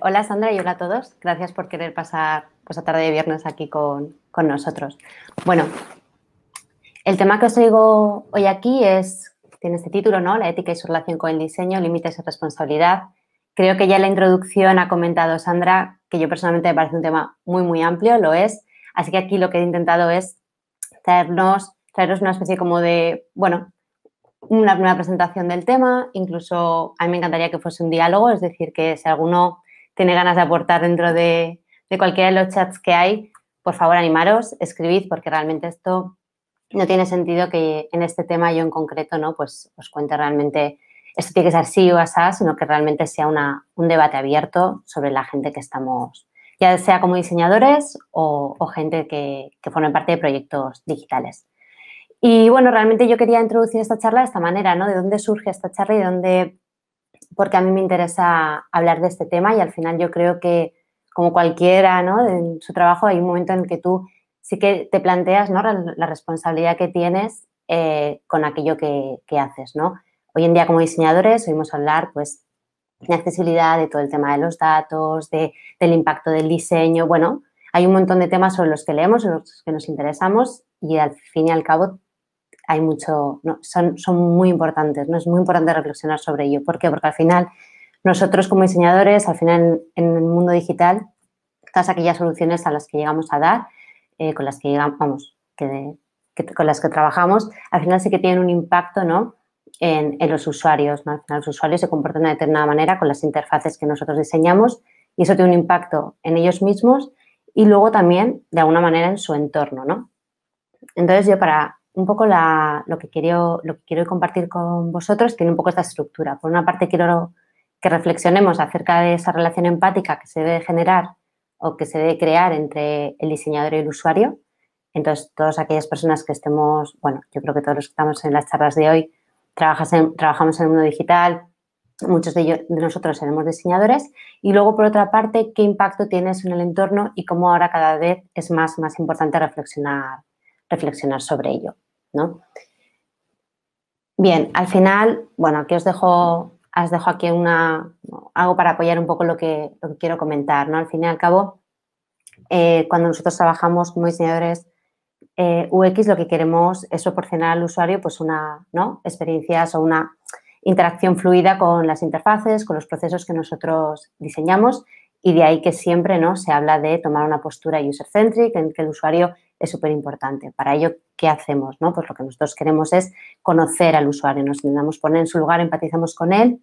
Hola Sandra y hola a todos. Gracias por querer pasar esta pues, tarde de viernes aquí con, nosotros. Bueno, el tema que os traigo hoy aquí es, tiene este título, ¿no? La ética y su relación con el diseño, límites y responsabilidad. Creo que ya en la introducción ha comentado Sandra que yo personalmente me parece un tema muy, muy amplio, lo es. Así que aquí lo que he intentado es traernos, traeros una especie como de, bueno, una primera presentación del tema, incluso a mí me encantaría que fuese un diálogo, es decir, que si alguno tiene ganas de aportar dentro de, cualquiera de los chats que hay, por favor animaros, escribid, porque realmente esto no tiene sentido que en este tema yo en concreto, ¿no? Pues os cuente realmente, esto tiene que ser sí o asá, sino que realmente sea una, un debate abierto sobre la gente que estamos, ya sea como diseñadores o, gente que, que forme parte de proyectos digitales. Y bueno, realmente yo quería introducir esta charla de esta manera, ¿no? De dónde surge esta charla y dónde porque a mí me interesa hablar de este tema y al final yo creo que, como cualquiera, ¿no? En su trabajo hay un momento en que tú sí que te planteas, ¿no? La responsabilidad que tienes eh, con aquello que, haces, ¿no? Hoy en día como diseñadores oímos hablar, pues, de accesibilidad, de todo el tema de los datos, de, del impacto del diseño, bueno, hay un montón de temas sobre los que leemos, sobre los que nos interesamos y al fin y al cabo hay mucho, son, son muy importantes, ¿no? Es muy importante reflexionar sobre ello. ¿Por qué? Porque al final, nosotros como diseñadores, al final en el mundo digital, todas aquellas soluciones a las que llegamos a dar, eh, con las que vamos, que, con las que trabajamos, al final sí que tienen un impacto, ¿no? En, en, los usuarios. ¿no? Al final, los usuarios se comportan de determinada manera con las interfaces que nosotros diseñamos y eso tiene un impacto en ellos mismos y luego también, de alguna manera, en su entorno. ¿no? Entonces, yo para, un poco lo, que quiero, lo que quiero compartir con vosotros tiene un poco esta estructura. Por una parte, quiero que reflexionemos acerca de esa relación empática que se debe generar o que se debe crear entre el diseñador y el usuario. Entonces, todas aquellas personas que estemos, bueno, yo creo que todos los que estamos en las charlas de hoy trabajamos en el mundo digital, muchos de, de nosotros seremos diseñadores. Y luego, por otra parte, qué impacto tienes en el entorno y cómo ahora cada vez es más, más importante reflexionar, reflexionar sobre ello. Bien, al final, bueno, aquí os dejo, os dejo aquí una, algo para apoyar un poco lo que, quiero comentar, ¿no? Al fin y al cabo, eh, cuando nosotros trabajamos como diseñadores eh, UX, lo que queremos es proporcionar al usuario pues una, ¿no? Experiencias o una interacción fluida con las interfaces, con los procesos que nosotros diseñamos y de ahí que siempre ¿no? se habla de tomar una postura user-centric, en que el usuario es súper importante. Para ello, ¿qué hacemos? ¿no? Pues lo que nosotros queremos es conocer al usuario, nos intentamos poner en su lugar, empatizamos con él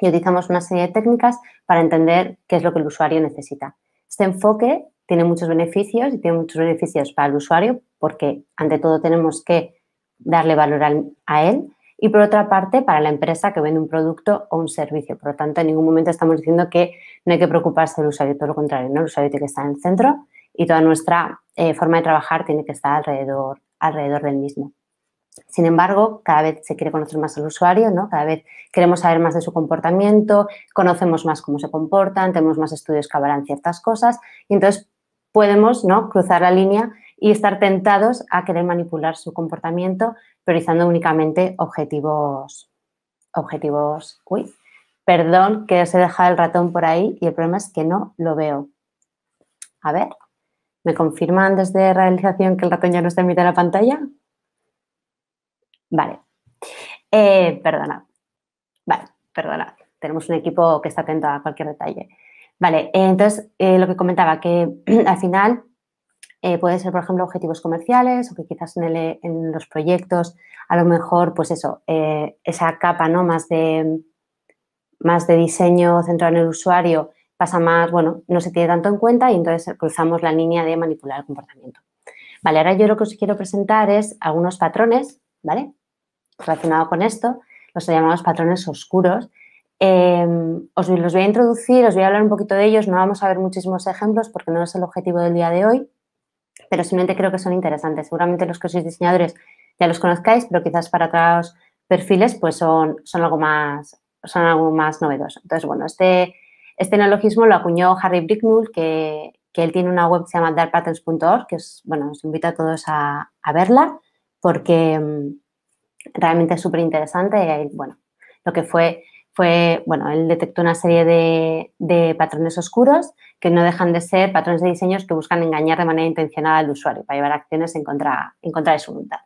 y utilizamos una serie de técnicas para entender qué es lo que el usuario necesita. Este enfoque tiene muchos beneficios y tiene muchos beneficios para el usuario porque ante todo tenemos que darle valor a él y por otra parte para la empresa que vende un producto o un servicio. Por lo tanto, en ningún momento estamos diciendo que no hay que preocuparse del usuario, todo lo contrario, ¿no? El usuario tiene que estar en el centro y toda nuestra eh, forma de trabajar tiene que estar alrededor, alrededor del mismo. Sin embargo, cada vez se quiere conocer más al usuario, ¿no? Cada vez queremos saber más de su comportamiento, conocemos más cómo se comportan, tenemos más estudios que avalan ciertas cosas y entonces podemos, ¿no? Cruzar la línea y estar tentados a querer manipular su comportamiento priorizando únicamente objetivos, objetivos, uy, Perdón que os he dejado el ratón por ahí y el problema es que no lo veo. A ver, ¿me confirman desde realización que el ratón ya no está en mitad de la pantalla? Vale. Eh, perdonad. Vale, perdona. Tenemos un equipo que está atento a cualquier detalle. Vale, eh, entonces eh, lo que comentaba, que al final eh, puede ser, por ejemplo, objetivos comerciales o que quizás en, los proyectos, a lo mejor, pues eso, esa capa ¿no? más de, más de diseño centrado en el usuario pasa más, bueno, no se tiene tanto en cuenta y entonces cruzamos la línea de manipular el comportamiento. Vale, ahora yo lo que os quiero presentar es algunos patrones, ¿vale? Relacionado con esto, los llamados patrones oscuros. Em, os los voy a introducir, os voy a hablar un poquito de ellos, no vamos a ver muchísimos ejemplos porque no es el objetivo del día de hoy, pero simplemente creo que son interesantes. Seguramente los que sois diseñadores ya los conozcáis, pero quizás para otros perfiles pues son, son algo más, son algo más novedoso. Entonces, bueno, este, este neologismo lo acuñó Harry Brickmull, que, él tiene una web que se llama darkpatterns.org, que es, bueno, os invito a todos a, verla porque mm, realmente es súper interesante. Bueno, lo que fue fue, bueno, él detectó una serie de, patrones oscuros que no dejan de ser patrones de diseños que buscan engañar de manera intencionada al usuario para llevar acciones en contra, en contra de su voluntad.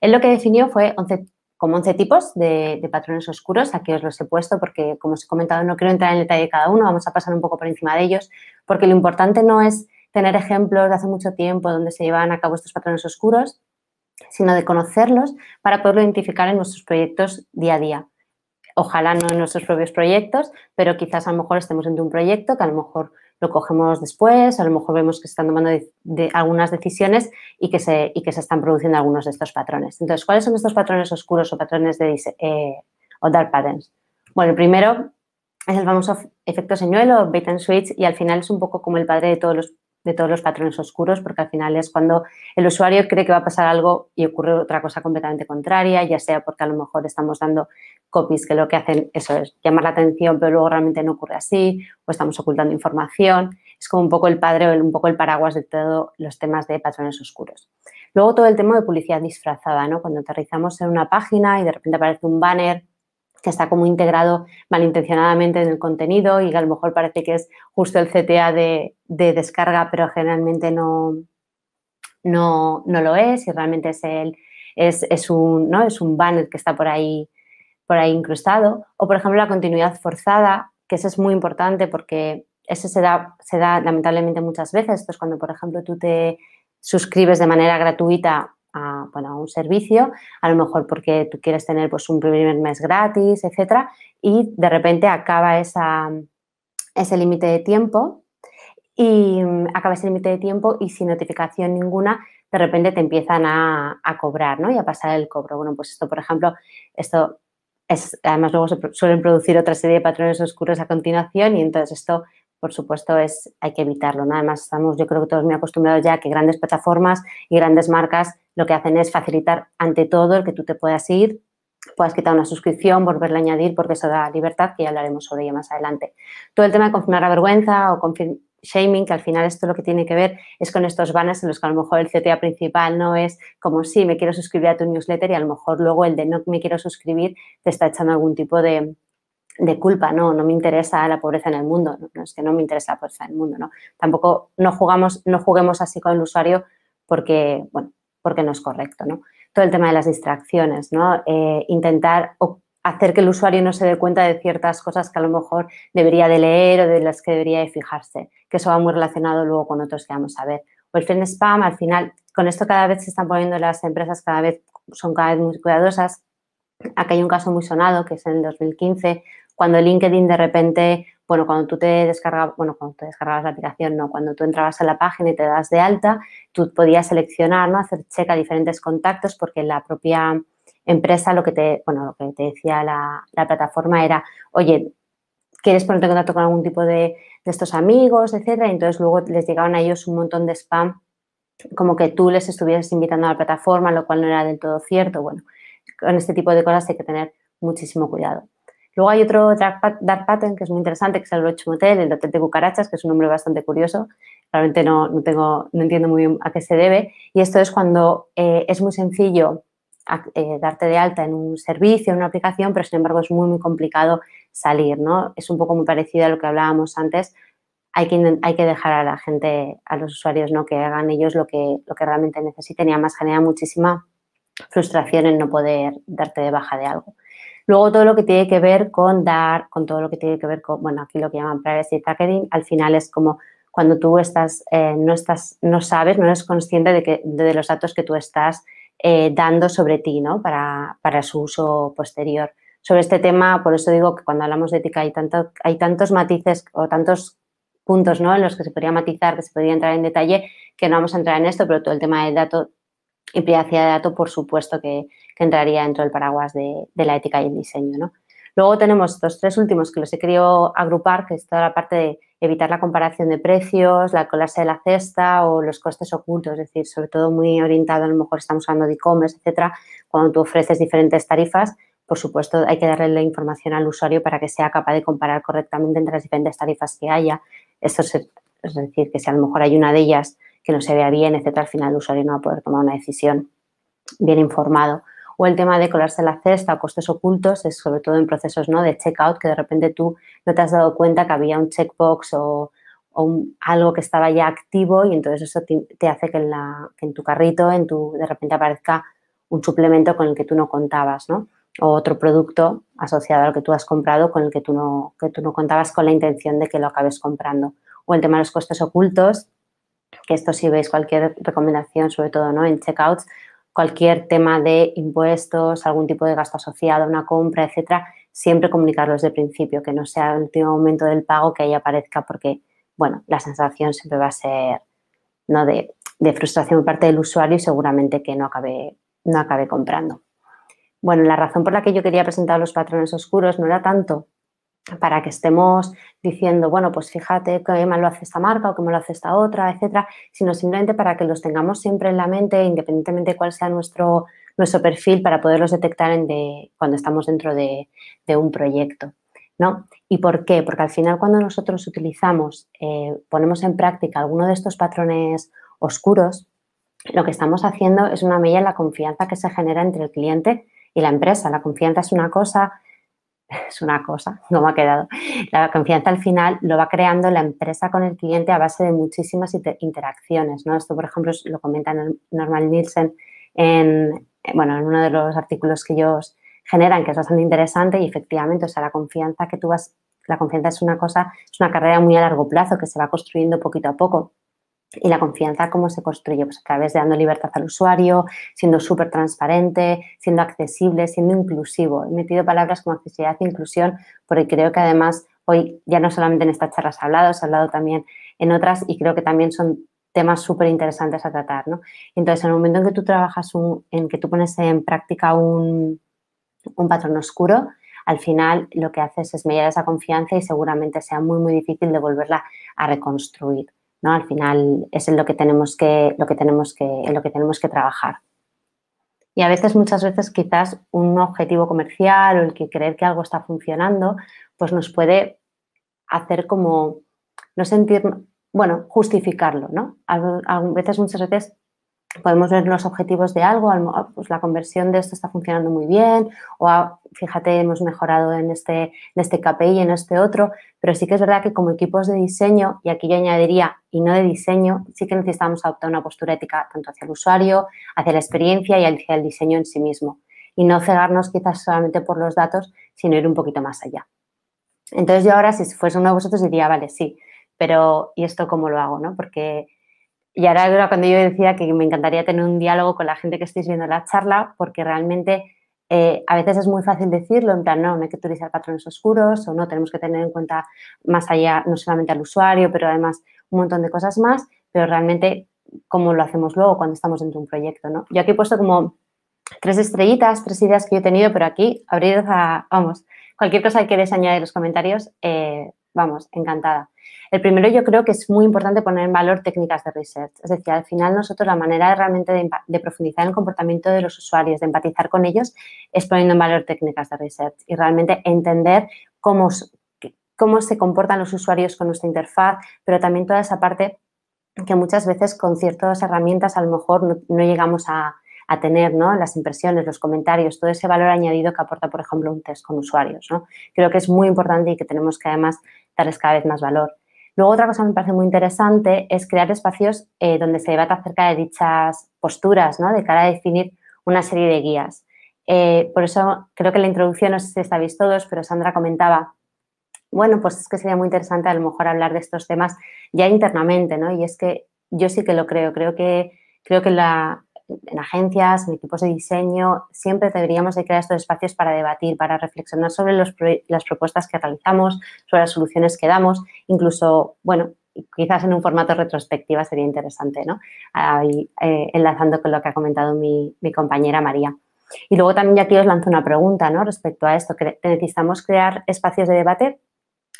Él lo que definió fue 11 como 11 tipos de, patrones oscuros. Aquí os los he puesto porque, como os he comentado, no quiero entrar en el detalle de cada uno, vamos a pasar un poco por encima de ellos, porque lo importante no es tener ejemplos de hace mucho tiempo donde se llevan a cabo estos patrones oscuros, sino de conocerlos para poderlo identificar en nuestros proyectos día a día. Ojalá no en nuestros propios proyectos, pero quizás a lo mejor estemos en un proyecto que a lo mejor lo cogemos después, a lo mejor vemos que se están tomando de, algunas decisiones y que, se, que se están produciendo algunos de estos patrones. Entonces, ¿cuáles son estos patrones oscuros o patrones de eh, o dark patterns? Bueno, el primero es el famoso efecto señuelo, bait and switch, y al final es un poco como el padre de todos los de todos los patrones oscuros, porque al final es cuando el usuario cree que va a pasar algo y ocurre otra cosa completamente contraria, ya sea porque a lo mejor estamos dando copies que lo que hacen eso es llamar la atención, pero luego realmente no ocurre así, o estamos ocultando información. Es como un poco el padre o un poco el paraguas de todos los temas de patrones oscuros. Luego todo el tema de publicidad disfrazada, ¿no? Cuando aterrizamos en una página y de repente aparece un banner que está como integrado malintencionadamente en el contenido y a lo mejor parece que es justo el CTA de, descarga, pero generalmente no, no, lo es y realmente es, el, es, un, ¿no? es un banner que está por ahí, por ahí incrustado. O, por ejemplo, la continuidad forzada, que eso es muy importante porque eso se da, se da lamentablemente muchas veces. Esto es cuando, por ejemplo, tú te suscribes de manera gratuita a, bueno, un servicio, a lo mejor porque tú quieres tener pues, un primer mes gratis, etcétera, y de repente acaba esa, ese límite de tiempo y mm, acaba ese límite de tiempo y sin notificación ninguna de repente te empiezan a, cobrar ¿no? y a pasar el cobro. Bueno, pues esto, por ejemplo, esto es, además luego suelen producir otra serie de patrones oscuros a continuación y entonces esto por supuesto, es, hay que evitarlo. nada Además, estamos, yo creo que todos muy acostumbrado ya que grandes plataformas y grandes marcas lo que hacen es facilitar ante todo el que tú te puedas ir, puedas quitar una suscripción, volverla a añadir, porque eso da libertad, que ya hablaremos sobre ello más adelante. Todo el tema de confirmar la vergüenza o confirmar shaming, que al final esto lo que tiene que ver es con estos banners en los que a lo mejor el CTA principal no es como sí, me quiero suscribir a tu newsletter y a lo mejor luego el de no me quiero suscribir te está echando algún tipo de, de culpa, no, no me interesa la pobreza en el mundo, no, es que no me interesa la pobreza en el mundo, ¿no? Tampoco no jugamos, no juguemos así con el usuario porque, bueno, porque no es correcto, ¿no? Todo el tema de las distracciones, ¿no? Eh, intentar hacer que el usuario no se dé cuenta de ciertas cosas que a lo mejor debería de leer o de las que debería de fijarse, que eso va muy relacionado luego con otros que vamos a ver. O el friend spam, al final, con esto cada vez se están poniendo las empresas cada vez, son cada vez muy cuidadosas. Aquí hay un caso muy sonado que es en el 2015 cuando LinkedIn de repente, bueno, cuando tú te descargabas, bueno, cuando te descargabas la aplicación, no, cuando tú entrabas a la página y te das de alta, tú podías seleccionar, ¿no? Hacer check a diferentes contactos porque la propia empresa lo que te, bueno, lo que te decía la, plataforma era, oye, ¿quieres ponerte en contacto con algún tipo de, estos amigos, etcétera? Y entonces luego les llegaban a ellos un montón de spam como que tú les estuvieras invitando a la plataforma, lo cual no era del todo cierto. Bueno, con este tipo de cosas hay que tener muchísimo cuidado. Luego hay otro Dark Pattern que es muy interesante, que es el Roche Motel, el Hotel de Cucarachas, que es un nombre bastante curioso. Realmente no, tengo, no entiendo muy bien a qué se debe. Y esto es cuando eh, es muy sencillo eh, darte de alta en un servicio, en una aplicación, pero sin embargo es muy, muy complicado salir, ¿no? Es un poco muy parecido a lo que hablábamos antes. Hay que, hay que dejar a la gente, a los usuarios, ¿no? Que hagan ellos lo que, lo que realmente necesiten y además genera muchísima frustración en no poder darte de baja de algo. Luego todo lo que tiene que ver con dar, con todo lo que tiene que ver con, bueno, aquí lo que llaman privacy targeting, al final es como cuando tú estás, eh, no estás, no sabes, no eres consciente de, que, de los datos que tú estás eh, dando sobre ti, ¿no? Para, para, su uso posterior. Sobre este tema, por eso digo que cuando hablamos de ética hay, hay tantos matices o tantos puntos, ¿no? En los que se podría matizar, que se podría entrar en detalle, que no vamos a entrar en esto, pero todo el tema del dato y privacidad de datos, por supuesto, que, entraría dentro del paraguas de, la ética y el diseño. ¿no? Luego tenemos estos tres últimos que los he querido agrupar, que es toda la parte de evitar la comparación de precios, la colarse de la cesta o los costes ocultos, es decir, sobre todo muy orientado, a lo mejor estamos hablando de e-commerce, etcétera, cuando tú ofreces diferentes tarifas, por supuesto hay que darle la información al usuario para que sea capaz de comparar correctamente entre las diferentes tarifas que haya. Eso es, es decir, que si a lo mejor hay una de ellas que no se vea bien, etcétera, al final el usuario no va a poder tomar una decisión bien informado. O el tema de colarse la cesta o costes ocultos, es sobre todo en procesos ¿no? de checkout, que de repente tú no te has dado cuenta que había un checkbox o, algo que estaba ya activo y entonces eso te, hace que en, tu carrito, en tu, de repente aparezca un suplemento con el que tú no contabas, O otro producto asociado al que tú has comprado con el que tú no, que tú no contabas con la intención de que lo acabes comprando. O el tema de los costes ocultos, que esto si veis cualquier recomendación, sobre todo ¿no? en checkouts, cualquier tema de impuestos, algún tipo de gasto asociado a una compra, etcétera, siempre comunicarlos de principio, que no sea el último momento del pago que ahí aparezca, porque, bueno, la sensación siempre va a ser ¿no? de, frustración por parte del usuario y seguramente que no acabe, no acabe comprando. Bueno, la razón por la que yo quería presentar los patrones oscuros no era tanto para que estemos diciendo, bueno, pues fíjate qué mal lo hace esta marca o cómo lo hace esta otra, etcétera, sino simplemente para que los tengamos siempre en la mente, independientemente de cuál sea nuestro, nuestro perfil, para poderlos detectar cuando estamos dentro de, un proyecto. ¿No? ¿Y por qué? Porque al final cuando nosotros utilizamos, eh, ponemos en práctica alguno de estos patrones oscuros, lo que estamos haciendo es una medida en la confianza que se genera entre el cliente y la empresa. La confianza es una cosa, es una cosa, no me ha quedado. La confianza al final lo va creando la empresa con el cliente a base de muchísimas interacciones, ¿no? Esto, por ejemplo, lo comenta Normal Nielsen en, bueno, en uno de los artículos que ellos generan, que es bastante interesante y efectivamente, o sea, la confianza que tú vas, la confianza es una cosa, es una carrera muy a largo plazo que se va construyendo poquito a poco. Y la confianza, ¿cómo se construye? Pues a través de dando libertad al usuario, siendo súper transparente, siendo accesible, siendo inclusivo. He metido palabras como accesibilidad e inclusión porque creo que además hoy ya no solamente en estas charlas ha hablado, se ha hablado también en otras y creo que también son temas súper interesantes a tratar. Entonces, en el momento en que tú trabajas, en que tú pones en práctica un, un patrón oscuro, al final lo que haces es mellar esa confianza y seguramente sea muy, muy difícil de volverla a reconstruir. ¿no? Al final es en lo que tenemos que, lo que tenemos que, lo que tenemos que trabajar. Y a veces, muchas veces, quizás un objetivo comercial o el que creer que algo está funcionando, pues nos puede hacer como no sentir, bueno, justificarlo, ¿no? A veces, muchas veces podemos ver los objetivos de algo, pues la conversión de esto está funcionando muy bien, o ah, fíjate, hemos mejorado en este, en este KPI, en este otro, pero sí que es verdad que como equipos de diseño, y aquí yo añadiría, y no de diseño, sí que necesitamos adoptar una postura ética tanto hacia el usuario, hacia la experiencia y hacia el diseño en sí mismo, y no cegarnos quizás solamente por los datos, sino ir un poquito más allá. Entonces yo ahora, si fuese uno de vosotros, diría, vale, sí, pero ¿y esto cómo lo hago? ¿no? Porque y ahora era cuando yo decía que me encantaría tener un diálogo con la gente que estáis viendo la charla, porque realmente eh, a veces es muy fácil decirlo, en plan, no, no hay que utilizar patrones oscuros o no, tenemos que tener en cuenta más allá, no solamente al usuario, pero además un montón de cosas más, pero realmente cómo lo hacemos luego cuando estamos dentro de un proyecto, ¿no? Yo aquí he puesto como tres estrellitas, tres ideas que yo he tenido, pero aquí abrir a, vamos, cualquier cosa que queréis añadir en los comentarios, eh, vamos, encantada. El primero yo creo que es muy importante poner en valor técnicas de research. Es decir, al final nosotros la manera de realmente de, profundizar en el comportamiento de los usuarios, de empatizar con ellos, es poniendo en valor técnicas de research y realmente entender cómo, cómo se comportan los usuarios con nuestra interfaz, pero también toda esa parte que muchas veces con ciertas herramientas a lo mejor no llegamos a, tener, ¿no? Las impresiones, los comentarios, todo ese valor añadido que aporta, por ejemplo, un test con usuarios, Creo que es muy importante y que tenemos que además darles cada vez más valor. Luego, otra cosa que me parece muy interesante es crear espacios eh, donde se debata acerca de dichas posturas, De cara a definir una serie de guías. Eh, por eso creo que la introducción, no sé si estáis todos, pero Sandra comentaba, bueno, pues es que sería muy interesante a lo mejor hablar de estos temas ya internamente, ¿no? Y es que yo sí que lo creo, creo que, creo que la, en agencias, en equipos de diseño, siempre deberíamos de crear estos espacios para debatir, para reflexionar sobre las propuestas que realizamos, sobre las soluciones que damos, incluso, bueno, quizás en un formato retrospectiva sería interesante, ¿no? Ahí, eh, enlazando con lo que ha comentado mi, compañera María. Y luego también ya aquí os lanzo una pregunta, ¿no? Respecto a esto, que necesitamos crear espacios de debate,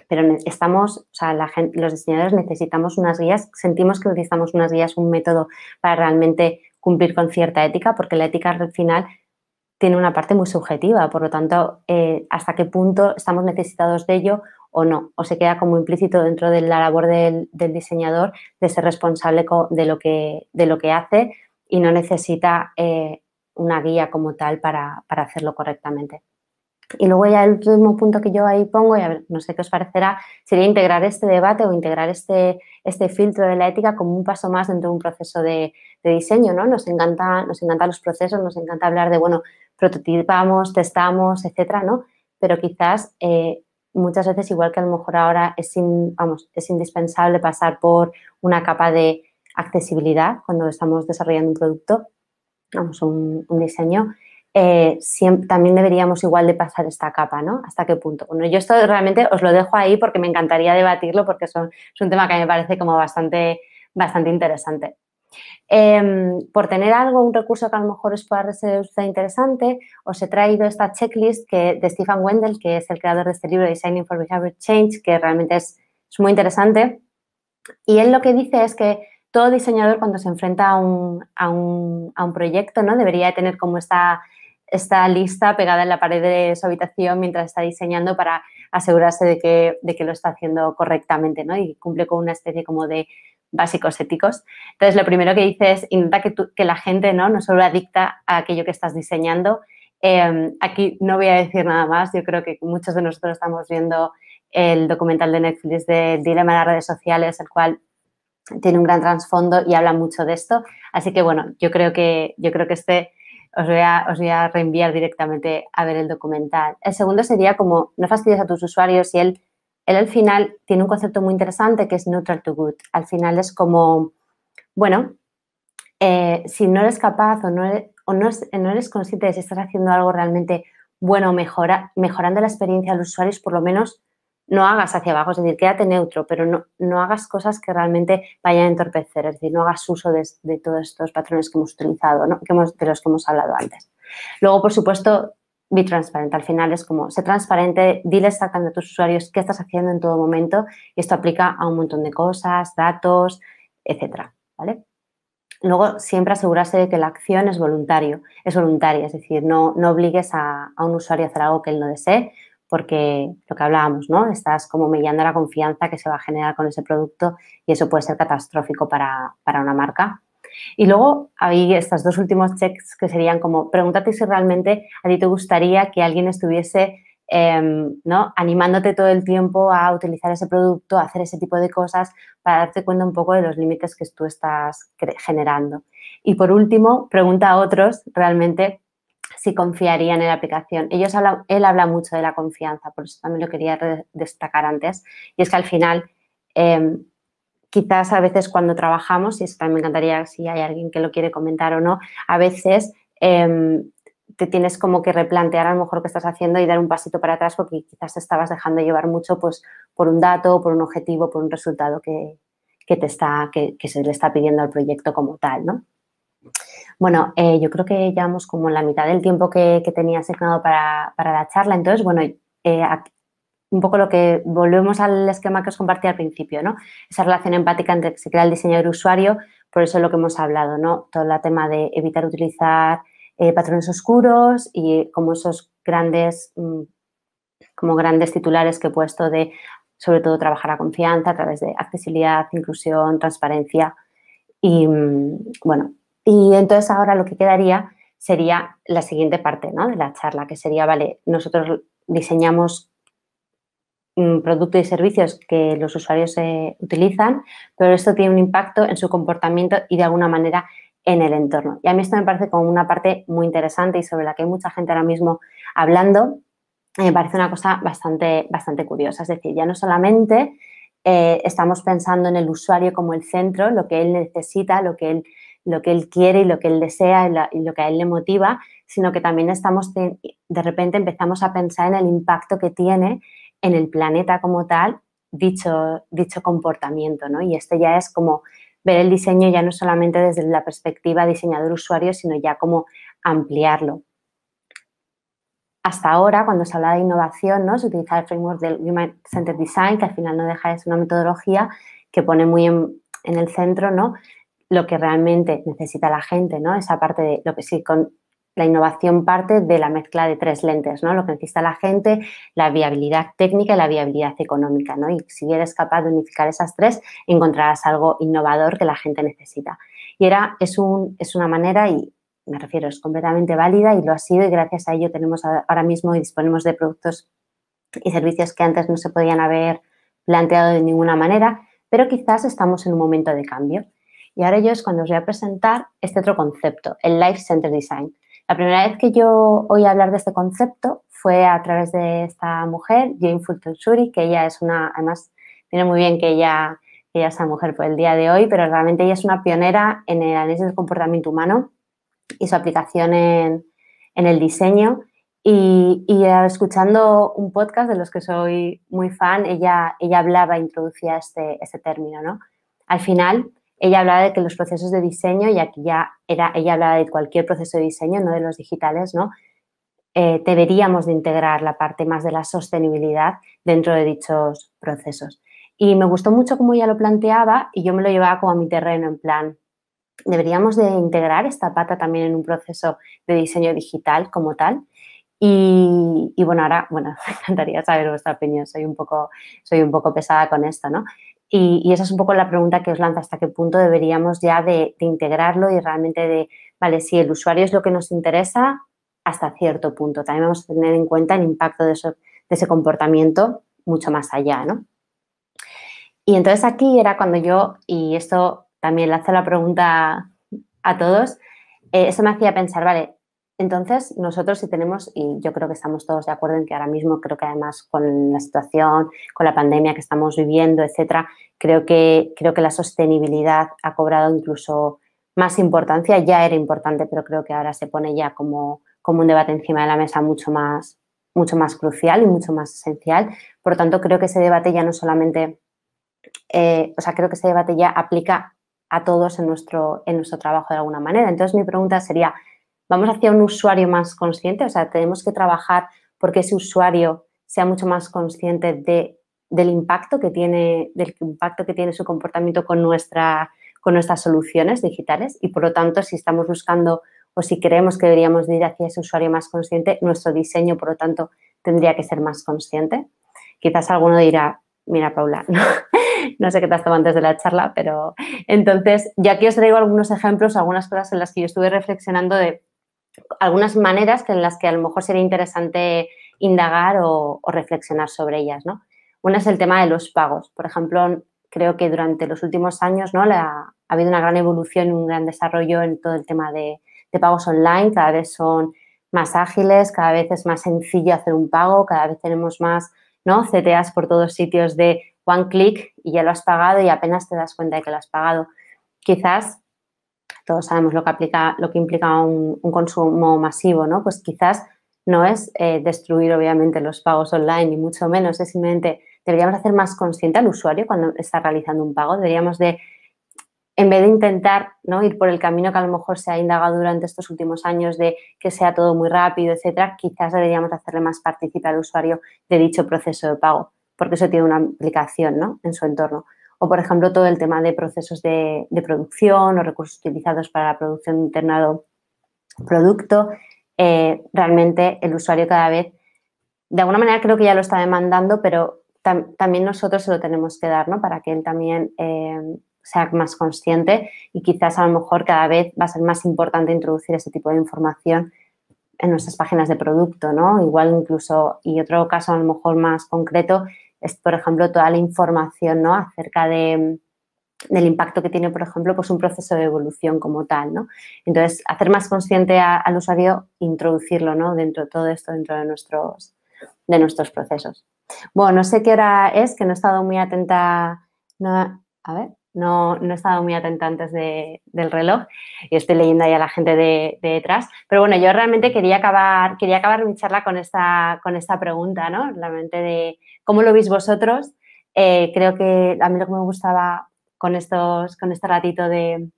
pero estamos, o sea, los diseñadores necesitamos unas guías, sentimos que necesitamos unas guías, un método para realmente cumplir con cierta ética, porque la ética al final tiene una parte muy subjetiva, por lo tanto, eh, hasta qué punto estamos necesitados de ello o no, o se queda como implícito dentro de la labor del, diseñador de ser responsable de lo que, de lo que hace y no necesita eh, una guía como tal para hacerlo correctamente. Y luego ya el último punto que yo ahí pongo, y no sé qué os parecerá, sería integrar este debate o integrar este, este filtro de la ética como un paso más dentro de un proceso de, diseño, ¿no? Nos encanta, nos encantan los procesos, nos encanta hablar de, bueno, prototipamos, testamos, etcétera, ¿no? Pero quizás eh, muchas veces, igual que a lo mejor ahora es, vamos, es indispensable pasar por una capa de accesibilidad cuando estamos desarrollando un producto, vamos, un, un diseño, eh, también deberíamos igual de pasar esta capa, ¿no? ¿Hasta qué punto? Bueno, yo esto realmente os lo dejo ahí porque me encantaría debatirlo porque son, es un tema que me parece como bastante, bastante interesante. Em, por tener algo, un recurso que a lo mejor os pueda resultar interesante, os he traído esta checklist que, de Stephen Wendell, que es el creador de este libro Designing for Behavior Change, que realmente es, es muy interesante. Y él lo que dice es que todo diseñador cuando se enfrenta a un, proyecto ¿no? debería tener como esta está lista pegada en la pared de su habitación mientras está diseñando para asegurarse de que, lo está haciendo correctamente ¿no? y cumple con una especie como de básicos éticos. Entonces, lo primero que dice es intenta que, que la gente ¿no? no solo adicta a aquello que estás diseñando. Em, aquí no voy a decir nada más, yo creo que muchos de nosotros estamos viendo el documental de Netflix de Dilema de las redes sociales, el cual tiene un gran trasfondo y habla mucho de esto. Así que bueno, yo creo que, yo creo que este os voy, a, os reenviar directamente a ver el documental. El segundo sería como no fastidies a tus usuarios y él, él al final tiene un concepto muy interesante que es neutral to good. Al final es como, bueno, eh, si no eres capaz o no eres, o no, no eres consciente de si estás haciendo algo realmente bueno, mejorando la experiencia de los usuarios por lo menos no hagas hacia abajo, es decir, quédate neutro, pero no, hagas cosas que realmente vayan a entorpecer, es decir, no hagas uso de, todos estos patrones que hemos utilizado, que hemos, de los que hemos hablado antes. Luego, por supuesto, be transparente. Al final es como, sé transparente, dile exactamente a tus usuarios qué estás haciendo en todo momento y esto aplica a un montón de cosas, datos, etcétera, ¿vale? Luego, siempre asegurarse de que la acción es voluntario, es voluntaria, es decir, no, no obligues a, a un usuario a hacer algo que él no desee, porque lo que hablábamos, ¿no? Estás como mellando la confianza que se va a generar con ese producto y eso puede ser catastrófico para, una marca. Y luego hay estos dos últimos checks que serían como, pregúntate si realmente a ti te gustaría que alguien estuviese em, ¿no? animándote todo el tiempo a utilizar ese producto, a hacer ese tipo de cosas, para darte cuenta un poco de los límites que tú estás generando. Y por último, pregunta a otros realmente si confiarían en la aplicación. Ellos él habla mucho de la confianza, por eso también lo quería destacar antes. Y es que al final, em, quizás a veces cuando trabajamos, y eso también me encantaría si hay alguien que lo quiere comentar o no, a veces em, te tienes como que replantear a lo mejor qué estás haciendo y dar un pasito para atrás porque quizás te estabas dejando llevar mucho pues, por un dato, por un objetivo, por un resultado que, te está, que se le está pidiendo al proyecto como tal, ¿no? Bueno, eh, yo creo que llevamos como la mitad del tiempo que, tenía asignado para, la charla. Entonces, bueno, eh, un poco lo que volvemos al esquema que os compartí al principio, ¿no? Esa relación empática entre se crea el diseño y usuario, por eso es lo que hemos hablado, ¿no? Todo el tema de evitar utilizar eh, patrones oscuros y como esos grandes, mm, como grandes titulares que he puesto de, sobre todo, trabajar la confianza a través de accesibilidad, inclusión, transparencia y, mm, bueno, y entonces ahora lo que quedaría sería la siguiente parte ¿no? de la charla, que sería, vale, nosotros diseñamos productos y servicios que los usuarios utilizan, pero esto tiene un impacto en su comportamiento y de alguna manera en el entorno. Y a mí esto me parece como una parte muy interesante y sobre la que hay mucha gente ahora mismo hablando. Me parece una cosa bastante, bastante curiosa. Es decir, ya no solamente eh, estamos pensando en el usuario como el centro, lo que él necesita, lo que él lo que él quiere y lo que él desea y lo que a él le motiva, sino que también estamos, de repente empezamos a pensar en el impacto que tiene en el planeta como tal dicho, dicho comportamiento, ¿no? Y esto ya es como ver el diseño ya no solamente desde la perspectiva diseñador-usuario, sino ya como ampliarlo. Hasta ahora, cuando se habla de innovación, ¿no? se utiliza el framework del Human Centered Design, que al final no deja de ser una metodología que pone muy en, en el centro ¿no? lo que realmente necesita la gente, ¿no? Esa parte de lo que sí, con la innovación parte de la mezcla de tres lentes, ¿no? Lo que necesita la gente, la viabilidad técnica y la viabilidad económica, ¿no? Y si eres capaz de unificar esas tres, encontrarás algo innovador que la gente necesita. Y era, es, un, es una manera, y me refiero, es completamente válida y lo ha sido, y gracias a ello tenemos ahora mismo y disponemos de productos y servicios que antes no se podían haber planteado de ninguna manera, pero quizás estamos en un momento de cambio. Y ahora yo es cuando os voy a presentar este otro concepto, el Life Center Design. La primera vez que yo oí hablar de este concepto fue a través de esta mujer, Jane Fulton Suri, que ella es una, además, tiene muy bien que ella, que ella sea mujer por el día de hoy, pero realmente ella es una pionera en el análisis del comportamiento humano y su aplicación en, el diseño. Y, escuchando un podcast de los que soy muy fan, ella, ella hablaba, e introducía este, este término, ¿no? Al final, ella hablaba de que los procesos de diseño, y aquí ya era, ella hablaba de cualquier proceso de diseño, no de los digitales, ¿no? Eh, deberíamos de integrar la parte más de la sostenibilidad dentro de dichos procesos. Y me gustó mucho cómo ella lo planteaba y yo me lo llevaba como a mi terreno, en plan, deberíamos de integrar esta pata también en un proceso de diseño digital como tal. Y, bueno, ahora, bueno, me encantaría saber vuestra opinión, soy un poco, soy un poco pesada con esto, ¿no? Y, esa es un poco la pregunta que os lanza, hasta qué punto deberíamos ya de, integrarlo y realmente de, vale, si el usuario es lo que nos interesa, hasta cierto punto. También vamos a tener en cuenta el impacto de, ese comportamiento mucho más allá, ¿no? Y entonces aquí era cuando yo, y esto también hace la pregunta a todos, eh, eso me hacía pensar, vale, entonces, nosotros sí tenemos, y yo creo que estamos todos de acuerdo en que ahora mismo, creo que además con la situación, con la pandemia que estamos viviendo, etcétera, creo que, creo que la sostenibilidad ha cobrado incluso más importancia. Ya era importante, pero creo que ahora se pone ya como, un debate encima de la mesa mucho más, mucho más crucial y mucho más esencial. Por lo tanto, creo que ese debate ya no solamente, eh, o sea, creo que ese debate ya aplica a todos en nuestro, en nuestro trabajo de alguna manera. Entonces, mi pregunta sería, vamos hacia un usuario más consciente, o sea, tenemos que trabajar porque ese usuario sea mucho más consciente de, del impacto que tiene, del impacto que tiene su comportamiento con, nuestra, con nuestras soluciones digitales y por lo tanto si estamos buscando o si creemos que deberíamos ir hacia ese usuario más consciente, nuestro diseño, por lo tanto, tendría que ser más consciente. Quizás alguno dirá, mira Paula, no, sé qué te has tomado antes de la charla, pero entonces, ya aquí os traigo algunos ejemplos, algunas cosas en las que yo estuve reflexionando de algunas maneras en las que a lo mejor sería interesante indagar o, reflexionar sobre ellas, ¿no? Una es el tema de los pagos. Por ejemplo, creo que durante los últimos años ¿no? ha habido una gran evolución, y un gran desarrollo en todo el tema de, pagos online. Cada vez son más ágiles, cada vez es más sencillo hacer un pago, cada vez tenemos más CTAs por todos sitios de one click y ya lo has pagado y apenas te das cuenta de que lo has pagado. Quizás todos sabemos lo que, lo que implica un, consumo masivo, ¿no? Pues quizás no es eh, destruir obviamente los pagos online, ni mucho menos, es simplemente deberíamos hacer más consciente al usuario cuando está realizando un pago, deberíamos de, en vez de intentar ¿no? ir por el camino que a lo mejor se ha indagado durante estos últimos años de que sea todo muy rápido, etcétera, quizás deberíamos hacerle más partícipe al usuario de dicho proceso de pago, porque eso tiene una aplicación en su entorno o por ejemplo todo el tema de procesos de, producción o recursos utilizados para la producción de un determinado producto, eh, realmente el usuario cada vez, de alguna manera creo que ya lo está demandando, pero también nosotros se lo tenemos que dar, ¿no? Para que él también eh, sea más consciente y quizás a lo mejor cada vez va a ser más importante introducir ese tipo de información en nuestras páginas de producto, ¿no? Igual incluso, y otro caso a lo mejor más concreto, es, por ejemplo, toda la información ¿no? acerca de, del impacto que tiene, por ejemplo, pues un proceso de evolución como tal, ¿no? Entonces, hacer más consciente al usuario, introducirlo, ¿no? Dentro todo esto, dentro de nuestros, de nuestros procesos. Bueno, no sé qué hora es, que no he estado muy atenta. a ver no, no he estado muy atenta antes del reloj y estoy leyendo ahí a la gente de, detrás. Pero bueno, yo realmente quería acabar, quería acabar mi charla con esta, con esta pregunta, ¿no? Realmente de cómo lo veis vosotros. Eh, creo que a mí lo que me gustaba con, estos, con este ratito de,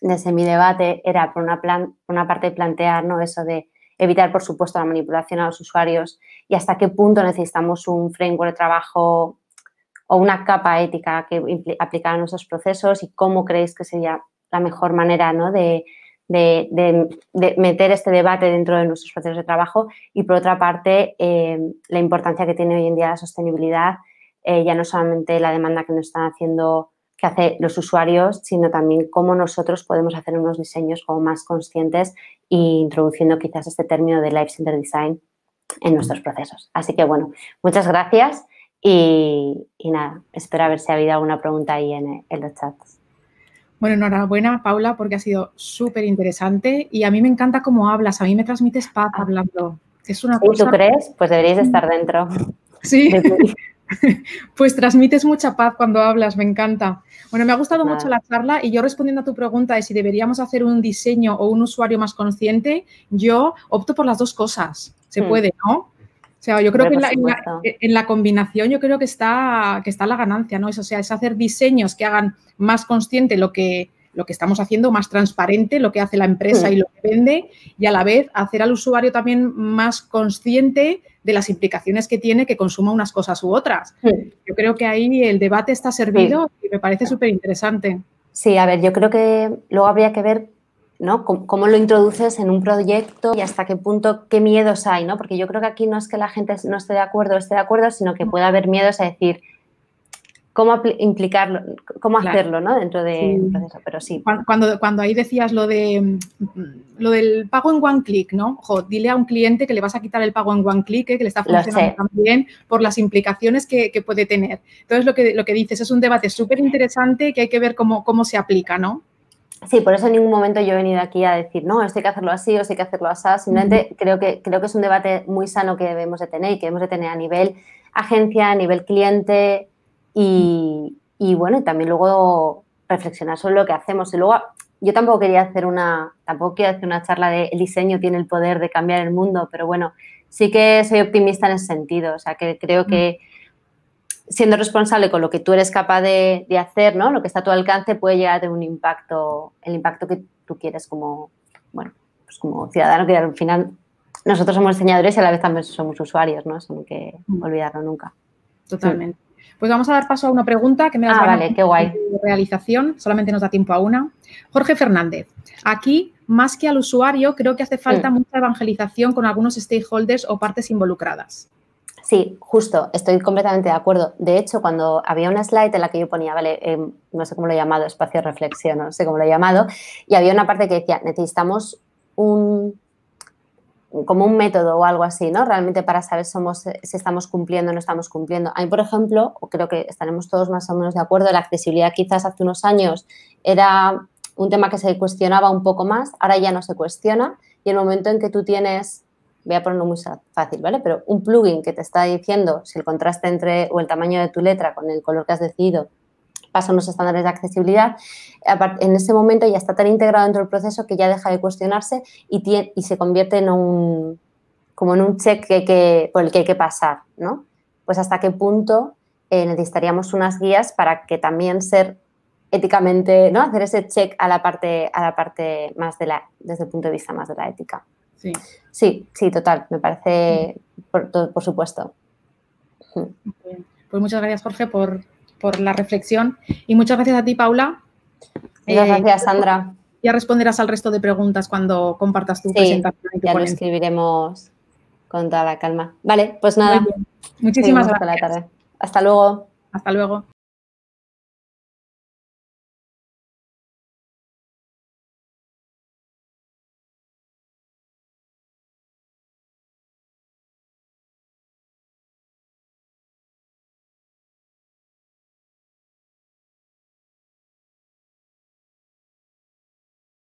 de debate era, por una, plan, una parte, plantear ¿no? eso de evitar, por supuesto, la manipulación a los usuarios y hasta qué punto necesitamos un framework de trabajo una capa ética que aplicar a nuestros procesos y cómo creéis que sería la mejor manera ¿no? de, meter este debate dentro de nuestros procesos de trabajo y por otra parte eh, la importancia que tiene hoy en día la sostenibilidad, eh, ya no solamente la demanda que nos están haciendo que hace los usuarios, sino también cómo nosotros podemos hacer unos diseños como más conscientes e introduciendo quizás este término de Life Center Design en nuestros procesos. Así que bueno, muchas gracias y, nada, espero ver si ha habido alguna pregunta ahí en, los chats. Bueno, enhorabuena, Paula, porque ha sido súper interesante y a mí me encanta cómo hablas, a mí me transmites paz ah. hablando. Es una cosa... ¿Tú crees? Pues deberíais mm. estar dentro. Sí. pues transmites mucha paz cuando hablas, me encanta. Bueno, me ha gustado mucho la charla y yo respondiendo a tu pregunta de si deberíamos hacer un diseño o un usuario más consciente, yo opto por las dos cosas. Se hmm. puede, ¿no? O sea, yo creo que e, en la, combinación yo creo que está, que está la ganancia, ¿no? o sea, es hacer diseños que hagan más consciente lo que, lo que estamos haciendo, más transparente lo que hace la empresa hmm. y lo que vende, y a la vez hacer al usuario también más consciente de las implicaciones que tiene que consuma unas cosas u otras. Hmm. Yo creo que ahí el debate está servido hmm. y me parece ah. súper interesante. Sí, a ver, yo creo que luego habría que ver ¿Cómo, lo introduces en un proyecto y hasta qué punto, qué miedos hay, ¿no? Porque yo creo que aquí no es que la gente no esté de acuerdo o esté de acuerdo, sino que puede haber miedos a decir cómo implicarlo, cómo hacerlo, Dentro de proceso, pero sí. Cuando, cuando ahí decías lo de lo del pago en one click, ¿no? dile a un cliente que le vas a quitar el pago en one click, ¿eh? que le está funcionando también por las implicaciones que, puede tener. Entonces, lo que, lo que dices es un debate súper interesante que hay que ver cómo, cómo se aplica, ¿no? Sí, por eso en ningún momento yo he venido aquí a decir, no, esto hay que hacerlo así o esto hay que hacerlo así. Simplemente creo, que, creo que es un debate muy sano que debemos de tener y que debemos de tener a nivel agencia, a nivel cliente y, y bueno, y también luego reflexionar sobre lo que hacemos. Y luego yo tampoco quería hacer una, tampoco quería hacer una charla de el diseño tiene el poder de cambiar el mundo, pero bueno, sí que soy optimista en ese sentido. O sea, que creo que siendo responsable con lo que tú eres capaz de, hacer, ¿no? Lo que está a tu alcance puede llegar a tener un impacto, el impacto que tú quieres como, bueno, pues como ciudadano, que al final nosotros somos diseñadores y a la vez también somos usuarios, ¿no? Eso no hay que mm. olvidarlo nunca. Totalmente. Pues vamos a dar paso a una pregunta que me da ah, vale, qué guay. realización, solamente nos da tiempo a una. Jorge Fernández, aquí más que al usuario creo que hace falta mm. mucha evangelización con algunos stakeholders o partes involucradas. Sí, justo, estoy completamente de acuerdo. De hecho, cuando había una slide en la que yo ponía, vale, em, no sé cómo lo he llamado, espacio reflexión, no sé cómo lo he llamado, y había una parte que decía, necesitamos un como un método o algo así, ¿no? Realmente para saber somos, si estamos cumpliendo o no estamos cumpliendo. A mí, por ejemplo, creo que estaremos todos más o menos de acuerdo, la accesibilidad quizás hace unos años era un tema que se cuestionaba un poco más, ahora ya no se cuestiona y el momento en que tú tienes voy a ponerlo muy fácil, ¿vale? Pero un plugin que te está diciendo si el contraste entre o el tamaño de tu letra con el color que has decidido pasa unos estándares de accesibilidad, en ese momento ya está tan integrado dentro del proceso que ya deja de cuestionarse y, y se convierte en un, como en un check que, por el que hay que pasar, ¿no? Pues hasta qué punto eh, necesitaríamos unas guías para que también ser éticamente, ¿no? Hacer ese check a la parte, a la parte más de la, desde el punto de vista más de la ética. Sí, sí, sí total, me parece, por, por supuesto. Pues muchas gracias, Jorge, por, la reflexión y muchas gracias a ti, Paula. Muchas eh, gracias, Sandra. Ya responderás al resto de preguntas cuando compartas tu presentación. ya lo escribiremos con toda la calma. Vale, pues nada. Muchísimas gracias. La tarde. Hasta luego. Hasta luego.